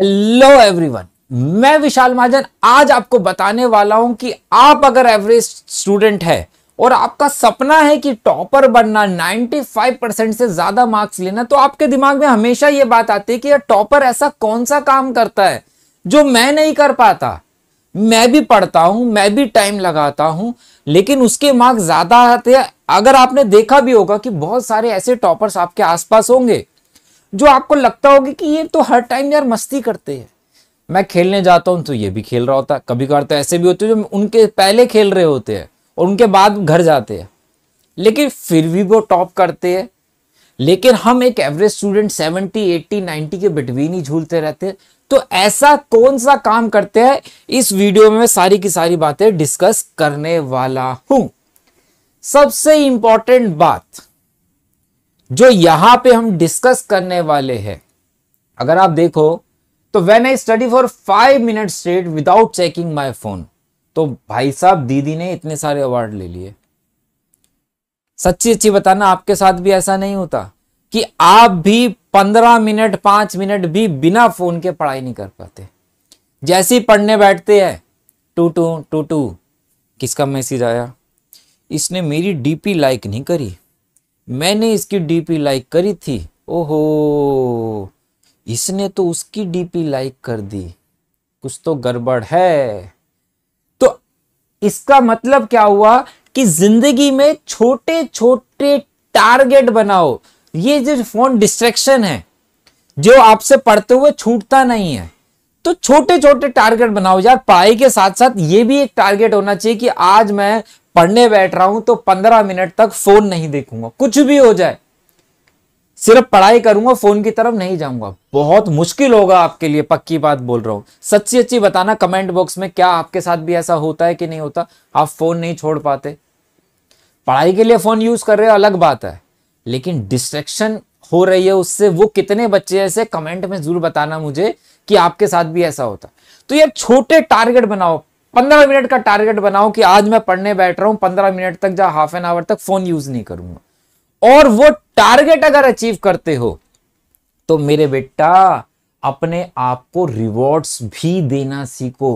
hello everyone मैं विशाल महाजन आज आपको बताने वाला हूं कि आप अगर एवरेज स्टूडेंट है और आपका सपना है कि टॉपर बनना 95 परसेंट से ज्यादा मार्क्स लेना तो आपके दिमाग में हमेशा ये बात आती है कि टॉपर ऐसा कौन सा काम करता है जो मैं नहीं कर पाता मैं भी पढ़ता हूं मैं भी टाइम लगाता हूं लेकिन उसके मार्क्स ज्यादा आते हैं अगर आपने देखा भी होगा कि बहुत सारे ऐसे टॉपर्स आपके आसपास होंगे जो आपको लगता होगा कि ये तो हर टाइम यार मस्ती करते हैं मैं खेलने जाता हूँ तो ये भी खेल रहा होता है कभी कभार तो ऐसे भी होते हैं जो उनके पहले खेल रहे होते हैं और उनके बाद घर जाते हैं लेकिन फिर भी वो टॉप करते हैं लेकिन हम एक एवरेज स्टूडेंट 70, 80, 90 के बिटवीन ही झूलते रहते हैं तो ऐसा कौन सा काम करते हैं इस वीडियो में मैं सारी की सारी बातें डिस्कस करने वाला हूं सबसे इंपॉर्टेंट बात जो यहां पे हम डिस्कस करने वाले हैं अगर आप देखो तो when I study for five minute straight without checking my phone तो भाई साहब दीदी ने इतने सारे अवार्ड ले लिए सच्ची अच्छी बताना आपके साथ भी ऐसा नहीं होता कि आप भी पंद्रह मिनट पांच मिनट भी बिना फोन के पढ़ाई नहीं कर पाते जैसे ही पढ़ने बैठते हैं टू टू टू टू किसका मैसेज आया इसने मेरी डीपी लाइक नहीं करी मैंने इसकी डीपी लाइक करी थी ओहो इसने तो उसकी डीपी लाइक कर दी कुछ तो गड़बड़ है तो इसका मतलब क्या हुआ कि जिंदगी में छोटे छोटे टारगेट बनाओ ये जो फोन डिस्ट्रेक्शन है जो आपसे पढ़ते हुए छूटता नहीं है तो छोटे छोटे टारगेट बनाओ यार पढ़ाई के साथ साथ ये भी एक टारगेट होना चाहिए कि आज मैं पढ़ने बैठ रहा हूं तो पंद्रह मिनट तक फोन नहीं देखूंगा कुछ भी हो जाए सिर्फ पढ़ाई करूंगा फोन की तरफ नहीं जाऊंगा बहुत मुश्किल होगा आपके लिए पक्की बात बोल रहा हूं सच्ची अच्छी बताना कमेंट बॉक्स में क्या आपके साथ भी ऐसा होता है कि नहीं होता आप फोन नहीं छोड़ पाते पढ़ाई के लिए फोन यूज कर रहे हो अलग बात है लेकिन डिस्ट्रेक्शन हो रही है उससे वो कितने बच्चे ऐसे कमेंट में जरूर बताना मुझे कि आपके साथ भी ऐसा होता तो यार छोटे टारगेट बनाओ पंद्रह मिनट का टारगेट बनाओ कि आज मैं पढ़ने बैठ रहा हूं पंद्रह मिनट तक या हाफ एन आवर तक फोन यूज नहीं करूंगा और वो टारगेट अगर अचीव करते हो तो मेरे बेटा अपने आप को रिवॉर्ड्स भी देना सीखो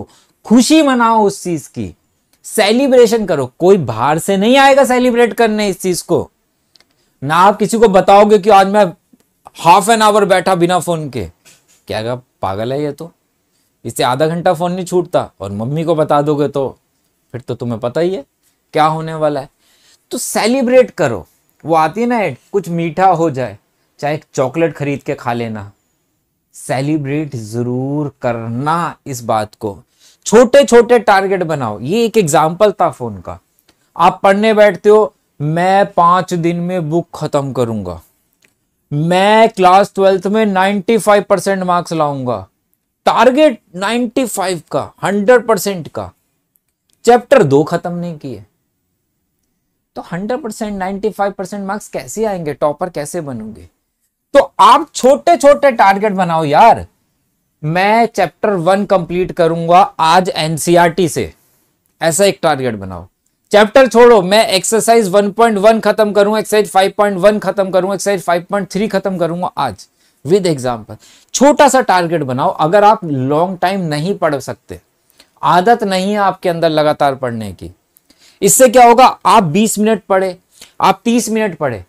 खुशी मनाओ उस चीज की सेलिब्रेशन करो कोई बाहर से नहीं आएगा सेलिब्रेट करने इस चीज को ना आप किसी को बताओगे कि आज मैं हाफ एन आवर बैठा बिना फोन के क्या पागल है ये तो इससे आधा घंटा फ़ोन नहीं छूटता और मम्मी को बता दोगे तो फिर तो तुम्हें पता ही है क्या होने वाला है तो सेलिब्रेट करो वो आती है ना एड कुछ मीठा हो जाए चाहे चॉकलेट खरीद के खा लेना सेलिब्रेट ज़रूर करना इस बात को छोटे छोटे टारगेट बनाओ ये एक एग्जाम्पल था फ़ोन का आप पढ़ने बैठते हो मैं पांच दिन में बुक ख़त्म करूंगा मैं क्लास ट्वेल्थ में 95 परसेंट मार्क्स लाऊंगा टारगेट 95 का 100 परसेंट का चैप्टर दो खत्म नहीं किए तो 100 परसेंट नाइन्टी परसेंट मार्क्स कैसे आएंगे टॉपर कैसे बनोगे तो आप छोटे छोटे टारगेट बनाओ यार मैं चैप्टर वन कंप्लीट करूंगा आज एनसीईआरटी से ऐसा एक टारगेट बनाओ चैप्टर छोड़ो मैं एक्सरसाइज 1.1 खत्म करूं एक्सरसाइज 5.1 खत्म करूं एक्सरसाइज 5.3 खत्म करूंगा आज विद एग्जाम्पल छोटा सा टारगेट बनाओ अगर आप लॉन्ग टाइम नहीं पढ़ सकते आदत नहीं है आपके अंदर लगातार पढ़ने की इससे क्या होगा आप 20 मिनट पढ़े आप 30 मिनट पढ़े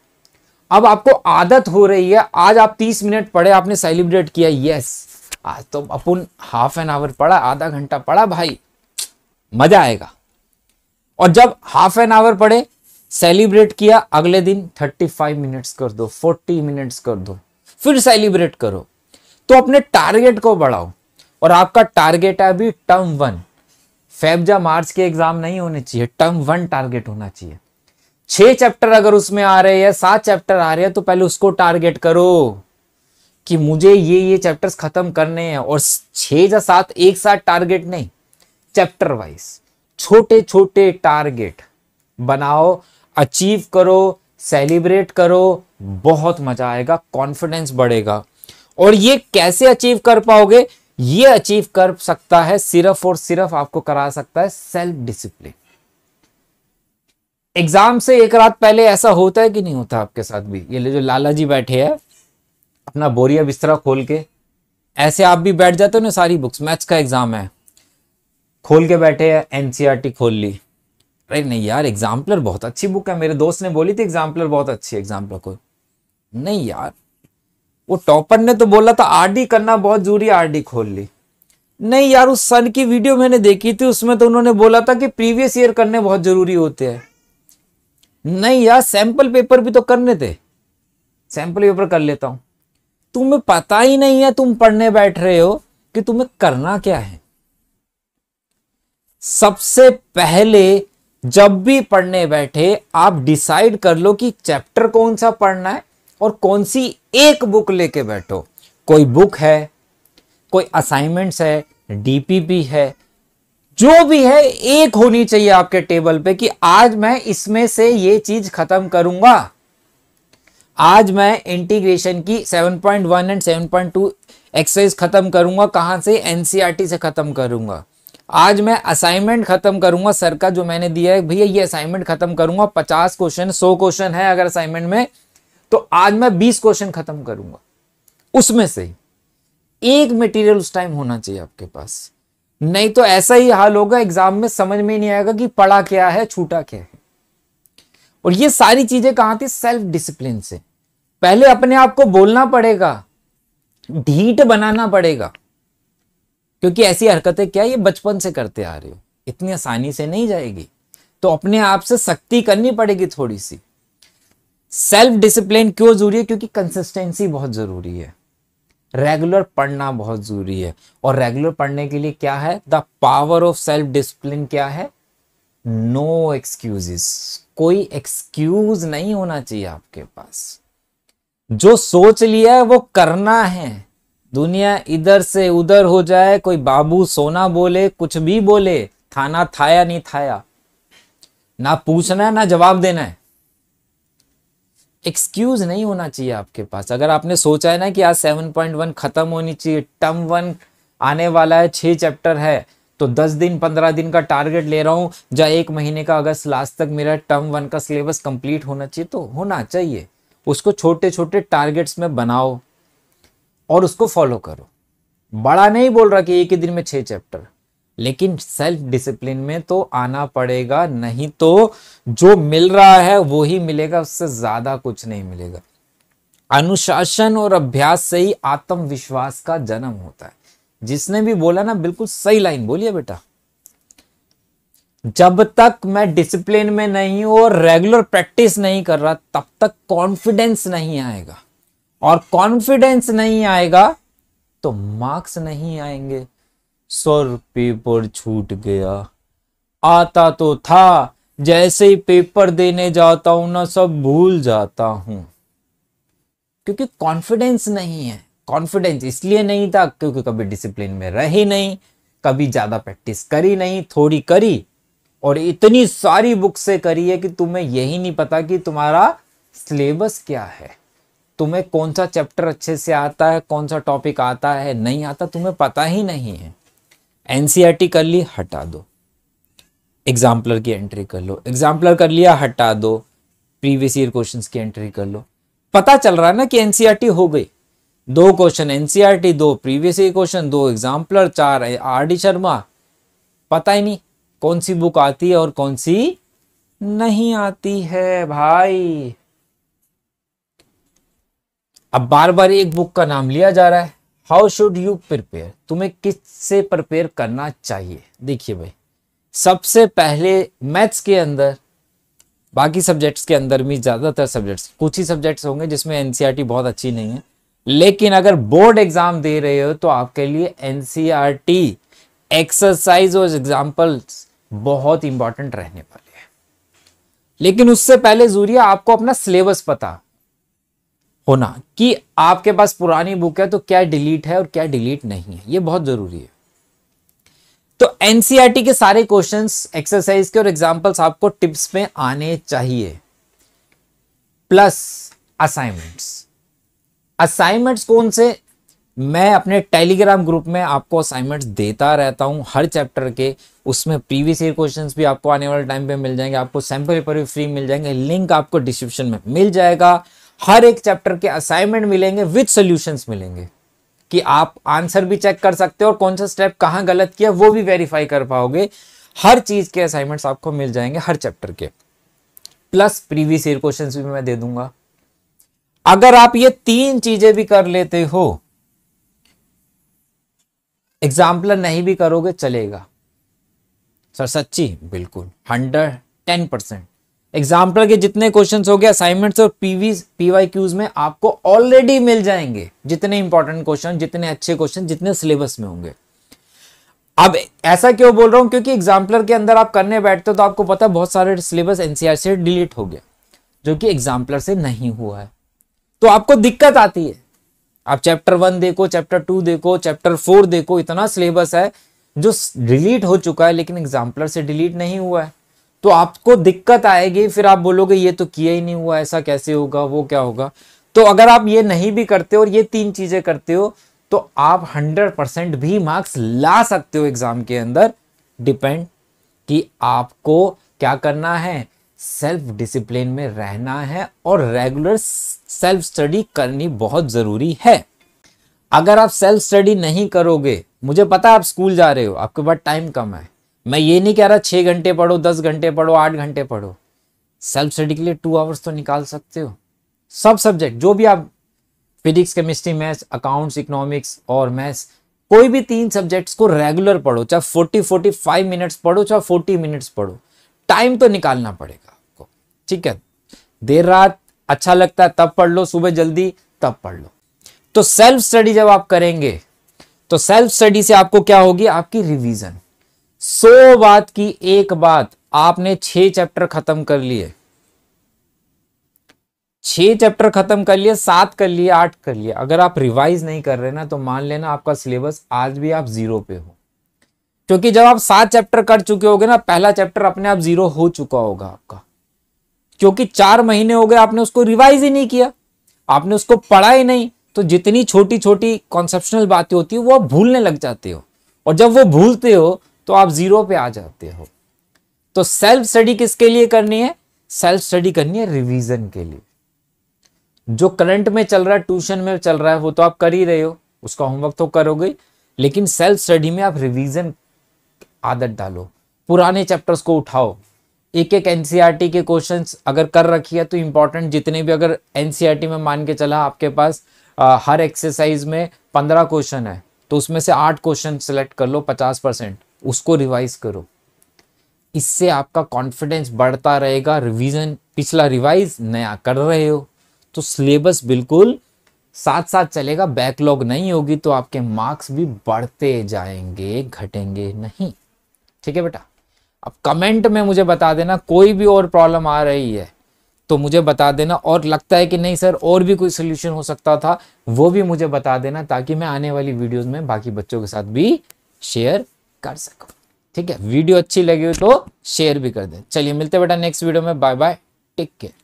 अब आपको आदत हो रही है आज आप 30 मिनट पढ़े आपने सेलिब्रेट किया यस आज तो अपन हाफ एन आवर पढ़ा आधा घंटा पढ़ा भाई मजा आएगा और जब हाफ एन आवर पढ़े सेलिब्रेट किया अगले दिन 35 मिनट्स कर दो 40 मिनट्स कर दो फिर सेलिब्रेट करो तो अपने टारगेट को बढ़ाओ और आपका टारगेट है अभी टर्म वन फेब या मार्च के एग्जाम नहीं होने चाहिए टर्म वन टारगेट होना चाहिए छह चैप्टर अगर उसमें आ रहे हैं सात चैप्टर आ रहे हैं तो पहले उसको टारगेट करो कि मुझे ये ये चैप्टर्स खत्म करने हैं और छह या सात एक साथ टारगेट नहीं चैप्टर वाइज छोटे छोटे टारगेट बनाओ अचीव करो सेलिब्रेट करो बहुत मजा आएगा कॉन्फिडेंस बढ़ेगा और ये कैसे अचीव कर पाओगे ये अचीव कर सकता है सिर्फ और सिर्फ आपको करा सकता है सेल्फ डिसिप्लिन एग्जाम से एक रात पहले ऐसा होता है कि नहीं होता आपके साथ भी ये जो लाला जी बैठे हैं अपना बोरिया बिस्तरा खोल के ऐसे आप भी बैठ जाते हो ना सारी बुक्स मैथ्स का एग्जाम है खोल के बैठे हैं एनसीईआरटी e खोल ली अरे नहीं यार एग्जाम्पलर बहुत अच्छी बुक है मेरे दोस्त ने बोली थी एग्जाम्पलर बहुत अच्छी एग्जाम्पलर को नहीं यार वो टॉपर ने तो बोला था आरडी करना बहुत जरूरी है आरडी खोल ली नहीं यार उस सन की वीडियो मैंने देखी थी उसमें तो उन्होंने बोला था कि प्रीवियस ईयर करने बहुत जरूरी होते हैं नहीं यार सैंपल पेपर भी तो करने थे सैंपल पेपर कर लेता हूं तुम्हें पता ही नहीं है तुम पढ़ने बैठ रहे हो कि तुम्हें करना क्या है सबसे पहले जब भी पढ़ने बैठे आप डिसाइड कर लो कि चैप्टर कौन सा पढ़ना है और कौन सी एक बुक लेके बैठो कोई बुक है कोई असाइनमेंट्स है डीपीपी है जो भी है एक होनी चाहिए आपके टेबल पे कि आज मैं इसमें से ये चीज खत्म करूंगा आज मैं इंटीग्रेशन की 7.1 एंड 7.2 एक्सरसाइज खत्म करूंगा कहां से एनसीआरटी e से खत्म करूंगा आज मैं असाइनमेंट खत्म करूंगा सर का जो मैंने दिया है भैया ये असाइनमेंट खत्म करूंगा पचास क्वेश्चन सौ क्वेश्चन है अगर असाइनमेंट में तो आज मैं बीस क्वेश्चन खत्म करूंगा उसमें से एक मटेरियल उस टाइम होना चाहिए आपके पास नहीं तो ऐसा ही हाल होगा एग्जाम में समझ में नहीं आएगा कि पढ़ा क्या है छूटा क्या है और ये सारी चीजें कहां थी सेल्फ डिसिप्लिन से पहले अपने आप को बोलना पड़ेगा ढीट बनाना पड़ेगा क्योंकि ऐसी हरकतें क्या ये बचपन से करते आ रहे हो इतनी आसानी से नहीं जाएगी तो अपने आप से सख्ती करनी पड़ेगी थोड़ी सी सेल्फ डिसिप्लिन क्यों जरूरी है क्योंकि कंसिस्टेंसी बहुत ज़रूरी है रेगुलर पढ़ना बहुत ज़रूरी है और रेगुलर पढ़ने के लिए क्या है the power of self discipline क्या है नो no एक्सक्यूजेस कोई एक्सक्यूज नहीं होना चाहिए आपके पास जो सोच लिया है वो करना है दुनिया इधर से उधर हो जाए कोई बाबू सोना बोले कुछ भी बोले थाना थाया नहीं थाया ना पूछना है ना जवाब देना है एक्सक्यूज नहीं होना चाहिए आपके पास अगर आपने सोचा है ना कि आज 7.1 खत्म होनी चाहिए टर्म वन आने वाला है छह चैप्टर है तो 10 दिन 15 दिन का टारगेट ले रहा हूं या एक महीने का अगस्त लास्ट तक मेरा टर्म वन का सिलेबस कंप्लीट होना चाहिए तो होना चाहिए उसको छोटे छोटे टारगेट्स में बनाओ और उसको फॉलो करो बड़ा नहीं बोल रहा कि एक ही दिन में छह चैप्टर लेकिन सेल्फ डिसिप्लिन में तो आना पड़ेगा नहीं तो जो मिल रहा है वो ही मिलेगा उससे ज़्यादा कुछ नहीं मिलेगा अनुशासन और अभ्यास से ही आत्मविश्वास का जन्म होता है जिसने भी बोला ना बिल्कुल सही लाइन बोलिए बेटा जब तक मैं डिसिप्लिन में नहीं हूं और रेगुलर प्रैक्टिस नहीं कर रहा तब तक कॉन्फिडेंस नहीं आएगा और कॉन्फिडेंस नहीं आएगा तो मार्क्स नहीं आएंगे सौ रुपये पर छूट गया आता तो था जैसे ही पेपर देने जाता हूं ना सब भूल जाता हूं क्योंकि कॉन्फिडेंस नहीं है कॉन्फिडेंस इसलिए नहीं था क्योंकि कभी डिसिप्लिन में रही नहीं कभी ज्यादा प्रैक्टिस करी नहीं थोड़ी करी और इतनी सारी बुक से करी है कि तुम्हें यही नहीं पता कि तुम्हारा सिलेबस क्या है तुम्हें कौन सा चैप्टर अच्छे से आता है कौन सा टॉपिक आता है नहीं आता तुम्हें पता ही नहीं है एनसीईआरटी e कर ली हटा दो एग्जाम्पलर की एंट्री कर लो एग्जाम्पलर कर लिया हटा दो प्रीवियस ईयर क्वेश्चन की एंट्री कर लो पता चल रहा है ना कि एनसीईआरटी e हो गई दो क्वेश्चन एनसीईआरटी e दो प्रीवियस ईयर क्वेश्चन दो एग्जाम्पलर चार आर डी शर्मा पता ही नहीं कौन सी बुक आती है और कौन सी नहीं आती है भाई अब बार बार एक बुक का नाम लिया जा रहा है हाउ शुड यू प्रिपेयर तुम्हें किस से प्रिपेयर करना चाहिए देखिए भाई सबसे पहले मैथ्स के अंदर बाकी सब्जेक्ट्स के अंदर भी ज़्यादातर सब्जेक्ट्स कुछ ही सब्जेक्ट्स होंगे जिसमें एनसीईआरटी e बहुत अच्छी नहीं है लेकिन अगर बोर्ड एग्जाम दे रहे हो तो आपके लिए एनसीईआरटी एक्सरसाइज e और एग्जाम्पल्स बहुत इंपॉर्टेंट रहने वाले हैं लेकिन उससे पहले जूरिया आपको अपना सिलेबस पता होना कि आपके पास पुरानी बुक है तो क्या डिलीट है और क्या डिलीट नहीं है ये बहुत जरूरी है तो एनसीईआरटी e के सारे क्वेश्चंस एक्सरसाइज के और एग्जांपल्स आपको टिप्स में आने चाहिए प्लस असाइनमेंट्स असाइनमेंट्स कौन से मैं अपने टेलीग्राम ग्रुप में आपको असाइनमेंट्स देता रहता हूं हर चैप्टर के उसमें प्रीवियस ईयर क्वेश्चंस भी आपको आने वाले टाइम पे मिल जाएंगे आपको सैम्पल पेपर भी फ्री मिल जाएंगे लिंक आपको डिस्क्रिप्शन में मिल जाएगा हर एक चैप्टर के असाइनमेंट मिलेंगे विथ सोल्यूशन मिलेंगे कि आप आंसर भी चेक कर सकते हो और कौन सा स्टेप कहाँ गलत किया वो भी वेरीफाई कर पाओगे हर चीज के असाइनमेंट्स आपको मिल जाएंगे हर चैप्टर के प्लस प्रीवियस ईयर क्वेश्चन भी मैं दे दूंगा अगर आप ये तीन चीजें भी कर लेते हो एग्जाम्पल नहीं भी करोगे चलेगा सर सच्ची बिल्कुल हंड्रेड टेन परसेंट एग्जाम्पल के जितने क्वेश्चन हो गए असाइनमेंट्स और पीवी पीवाई क्यूज में आपको ऑलरेडी मिल जाएंगे जितने इंपॉर्टेंट क्वेश्चन जितने अच्छे क्वेश्चन जितने सिलेबस में होंगे अब ऐसा क्यों बोल रहा हूं क्योंकि एग्जाम्पलर के अंदर आप करने बैठते हो तो आपको पता बहुत सारे सिलेबस एनसीआर से डिलीट हो गया जो कि एग्जाम्पलर से नहीं हुआ है तो आपको दिक्कत आती है आप चैप्टर वन देखो चैप्टर टू देखो चैप्टर फोर देखो इतना सिलेबस है जो डिलीट हो चुका है लेकिन एग्जाम्पलर से डिलीट नहीं हुआ है तो आपको दिक्कत आएगी फिर आप बोलोगे ये तो किया ही नहीं हुआ ऐसा कैसे होगा वो क्या होगा तो अगर आप ये नहीं भी करते हो और ये तीन चीज़ें करते हो तो आप 100% भी मार्क्स ला सकते हो एग्ज़ाम के अंदर डिपेंड कि आपको क्या करना है सेल्फ डिसिप्लिन में रहना है और रेगुलर सेल्फ स्टडी करनी बहुत ज़रूरी है अगर आप सेल्फ स्टडी नहीं करोगे मुझे पता है आप स्कूल जा रहे हो आपके पास टाइम कम है मैं ये नहीं कह रहा छः घंटे पढ़ो दस घंटे पढ़ो आठ घंटे पढ़ो सेल्फ स्टडी के लिए टू आवर्स तो निकाल सकते हो सब सब्जेक्ट जो भी आप physics chemistry maths accounts economics और मैथ्स कोई भी तीन सब्जेक्ट्स को रेगुलर पढ़ो चाहे फोर्टी फोर्टी फाइव मिनट्स पढ़ो चाहे फोर्टी मिनट्स पढ़ो टाइम तो निकालना पड़ेगा आपको ठीक है देर रात अच्छा लगता है तब पढ़ लो सुबह जल्दी तब पढ़ लो तो सेल्फ स्टडी जब आप करेंगे तो सेल्फ स्टडी से आपको क्या होगी आपकी रिविजन सौ बात की एक बात आपने छह चैप्टर खत्म कर लिए छह चैप्टर खत्म कर लिए सात कर लिए आठ कर लिए अगर आप रिवाइज नहीं कर रहे ना तो मान लेना आपका सिलेबस आज भी आप जीरो पे हो क्योंकि जब आप सात चैप्टर कर चुके होगे ना पहला चैप्टर अपने आप जीरो हो चुका होगा आपका क्योंकि चार महीने हो गए आपने उसको रिवाइज ही नहीं किया आपने उसको पढ़ा ही नहीं तो जितनी छोटी छोटी कॉन्सेप्शनल बातें होती है वो आप भूलने लग जाते हो और जब वो भूलते हो तो आप जीरो पे आ जाते हो तो सेल्फ स्टडी किसके लिए करनी है सेल्फ स्टडी करनी है रिवीजन के लिए जो करंट में चल रहा है ट्यूशन में चल रहा है वो तो आप कर ही रहे हो उसका होमवर्क तो करोगे लेकिन सेल्फ स्टडी में आप रिवीजन आदत डालो पुराने चैप्टर्स को उठाओ एक एक एनसीईआरटी के क्वेश्चंस अगर कर रखी है तो इंपॉर्टेंट जितने भी अगर एनसीईआरटी e में मान के चला आपके पास आ, हर एक्सरसाइज में पंद्रह क्वेश्चन है तो उसमें से आठ क्वेश्चन सेलेक्ट कर लो पचास परसेंट उसको रिवाइज करो इससे आपका कॉन्फिडेंस बढ़ता रहेगा रिवीजन पिछला रिवाइज नया कर रहे हो तो सिलेबस बिल्कुल साथ साथ चलेगा बैकलॉग नहीं होगी तो आपके मार्क्स भी बढ़ते जाएंगे घटेंगे नहीं ठीक है बेटा अब कमेंट में मुझे बता देना कोई भी और प्रॉब्लम आ रही है तो मुझे बता देना और लगता है कि नहीं सर और भी कोई सोल्यूशन हो सकता था वो भी मुझे बता देना ताकि मैं आने वाली वीडियोस में बाकी बच्चों के साथ भी शेयर कर सको ठीक है वीडियो अच्छी लगी हो तो शेयर भी कर दे चलिए मिलते बेटा नेक्स्ट वीडियो में बाय बाय टेक केयर